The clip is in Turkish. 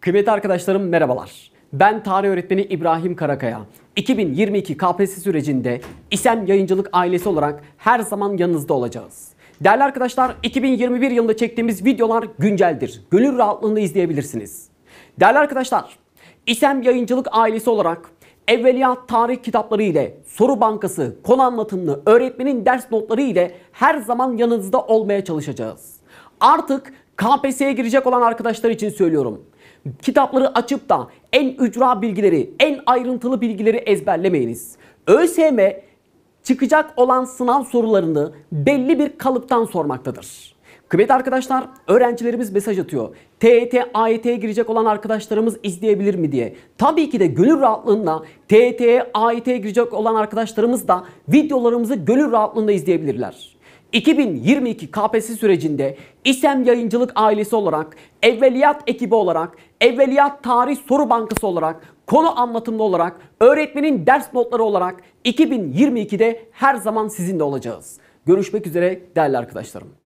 Kıymetli arkadaşlarım merhabalar. Ben tarih öğretmeni İbrahim Karakaya. 2022 KPSS sürecinde İSEM Yayıncılık ailesi olarak her zaman yanınızda olacağız. Değerli arkadaşlar 2021 yılında çektiğimiz videolar günceldir. Gönül rahatlığında izleyebilirsiniz. Değerli arkadaşlar İSEM Yayıncılık ailesi olarak evveliyat tarih kitapları ile, soru bankası, konu anlatımlı, öğretmenin ders notları ile her zaman yanınızda olmaya çalışacağız. Artık KPSS'ye girecek olan arkadaşlar için söylüyorum. Kitapları açıp da en ücra bilgileri, en ayrıntılı bilgileri ezberlemeyiniz. ÖSYM çıkacak olan sınav sorularını belli bir kalıptan sormaktadır. Kıymetli arkadaşlar öğrencilerimiz mesaj atıyor. TET, AYT'ye girecek olan arkadaşlarımız izleyebilir mi diye. Tabii ki de gönül rahatlığında TET, AYT'ye girecek olan arkadaşlarımız da videolarımızı gönül rahatlığında izleyebilirler. 2022 KPSS sürecinde İSEM Yayıncılık ailesi olarak, Evveliyat ekibi olarak, Evveliyat Tarih Soru Bankası olarak, konu anlatımlı olarak, öğretmenin ders notları olarak 2022'de her zaman sizinle olacağız. Görüşmek üzere değerli arkadaşlarım.